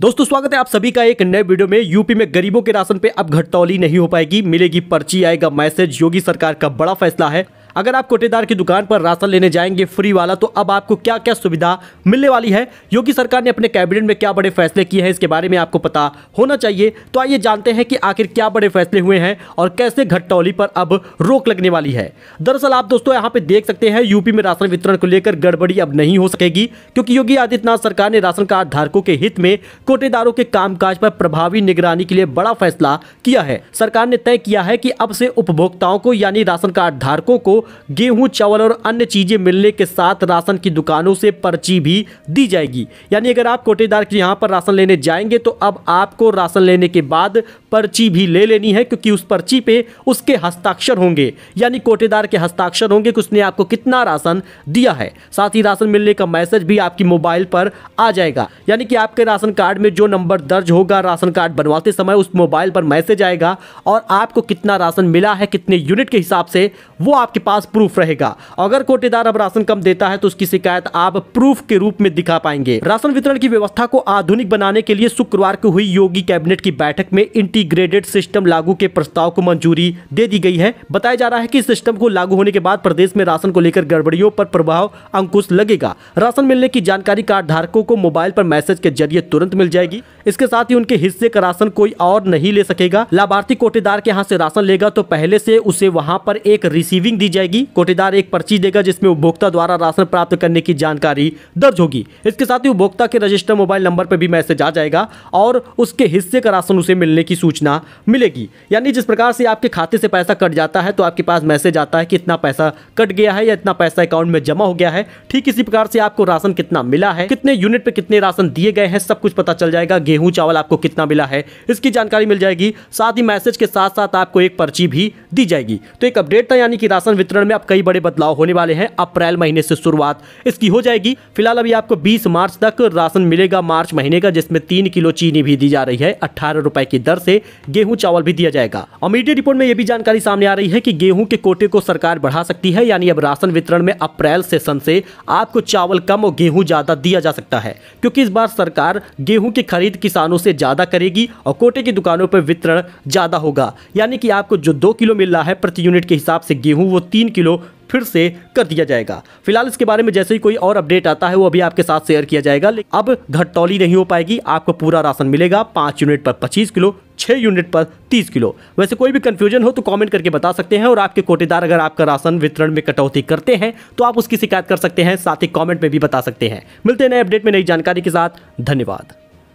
दोस्तों स्वागत है आप सभी का एक नए वीडियो में यूपी में गरीबों के राशन पे अब घटतौली नहीं हो पाएगी मिलेगी पर्ची आएगा मैसेज योगी सरकार का बड़ा फैसला है अगर आप कोटेदार की दुकान पर राशन लेने जाएंगे फ्री वाला तो अब आपको क्या क्या सुविधा मिलने वाली है योगी सरकार ने अपने कैबिनेट में क्या बड़े फैसले किए हैं इसके बारे में आपको पता होना चाहिए तो आइए जानते हैं कि आखिर क्या बड़े फैसले हुए हैं और कैसे घटटौली पर अब रोक लगने वाली है दरअसल आप दोस्तों यहाँ पे देख सकते हैं यूपी में राशन वितरण को लेकर गड़बड़ी अब नहीं हो सकेगी क्योंकि योगी आदित्यनाथ सरकार ने राशन कार्ड धारकों के हित में कोटेदारों के कामकाज पर प्रभावी निगरानी के लिए बड़ा फैसला किया है सरकार ने तय किया है कि अब से उपभोक्ताओं को यानी राशन कार्ड धारकों को गेहूं चावल और अन्य चीज़ें मिलने के साथ राशन की दुकानों से पर्ची भी दी जाएगी यानी अगर आप कोटेदार के यहाँ पर राशन लेने जाएंगे तो अब आपको राशन लेने के बाद पर्ची भी ले लेनी है क्योंकि उस पर्ची पे उसके हस्ताक्षर होंगे यानी कोटेदार के हस्ताक्षर होंगे कि उसने आपको कितना राशन दिया है साथ ही राशन मिलने का मैसेज भी आपकी मोबाइल पर आ जाएगा यानी कि आपके राशन कार्ड में जो नंबर दर्ज होगा राशन कार्ड बनवाते समय उस मोबाइल पर मैसेज आएगा और आपको कितना राशन मिला है कितने यूनिट के हिसाब से वो आपके पास पास प्रूफ रहेगा अगर कोटेदार अब राशन कम देता है तो उसकी शिकायत आप प्रूफ के रूप में दिखा पाएंगे राशन वितरण की व्यवस्था को आधुनिक बनाने के लिए शुक्रवार को हुई योगी कैबिनेट की बैठक में इंटीग्रेटेड सिस्टम लागू के प्रस्ताव को मंजूरी दे दी गई है बताया जा रहा है कि सिस्टम को लागू होने के बाद प्रदेश में राशन को लेकर गड़बड़ियों पर प्रभाव अंकुश लगेगा राशन मिलने की जानकारी कार्ड धारकों को मोबाइल पर मैसेज के जरिए तुरंत मिल जाएगी इसके साथ ही उनके हिस्से का राशन कोई और नहीं ले सकेगा लाभार्थी कोटेदार के यहाँ से राशन लेगा तो पहले से उसे वहाँ पर एक रिसीविंग दी जाएगी कोटेदार एक पर्ची देगा जिसमें उपभोक्ता द्वारा राशन प्राप्त करने की जानकारी दर्ज होगी इसके साथ ही उपभोक्ता के रजिस्टर मोबाइल नंबर पर भी मैसेज आ जाएगा और उसके हिस्से का राशन उसे मिलने की सूचना मिलेगी यानी जिस प्रकार से आपके खाते से पैसा कट जाता है तो आपके पास मैसेज आता है कि इतना पैसा कट गया है या इतना पैसा अकाउंट में जमा हो गया है ठीक इसी प्रकार से आपको राशन कितना मिला है कितने यूनिट पे कितने राशन दिए गए हैं सब कुछ पता चल जाएगा गेहूं चावल आपको कितना मिला है इसकी जानकारी मिल जाएगी साथ ही मैसेज के साथ साथ आपको एक पर्ची भी दी जाएगी तो एक अपडेट था यानी कि राशन वितरण में अब कई बड़े बदलाव होने वाले हैं अप्रैल महीने से शुरुआत इसकी हो जाएगी फिलहाल अभी आपको बीस मार्च तक राशन मिलेगा मार्च महीने का जिसमें तीन किलो चीनी भी दी जा रही है अट्ठारह रुपए की दर से गेहूं चावल भी दिया जाएगा और मीडिया रिपोर्ट में यह भी जानकारी सामने आ रही है कि गेहूं के कोटे को सरकार बढ़ा सकती है यानी अब राशन वितरण में अप्रैल सेशन से आपको चावल कम और गेहूं ज्यादा दिया जा सकता है क्योंकि इस बार सरकार गेहूं की खरीद किसानों से ज़्यादा करेगी और कोटे की दुकानों पर वितरण ज़्यादा होगा यानी कि आपको जो दो किलो मिल रहा है प्रति यूनिट के हिसाब से गेहूँ वो तीन किलो फिर से कर दिया जाएगा फिलहाल इसके बारे में जैसे ही कोई और अपडेट आता है वो अभी आपके साथ शेयर किया जाएगा अब घटतौली नहीं हो पाएगी आपको पूरा राशन मिलेगा पाँच यूनिट पर पच्चीस किलो छः यूनिट पर तीस किलो वैसे कोई भी कन्फ्यूजन हो तो कमेंट करके बता सकते हैं और आपके कोटेदार अगर आपका राशन वितरण में कटौती करते हैं तो आप उसकी शिकायत कर सकते हैं साथ ही कॉमेंट में भी बता सकते हैं मिलते हैं नए अपडेट में नई जानकारी के साथ धन्यवाद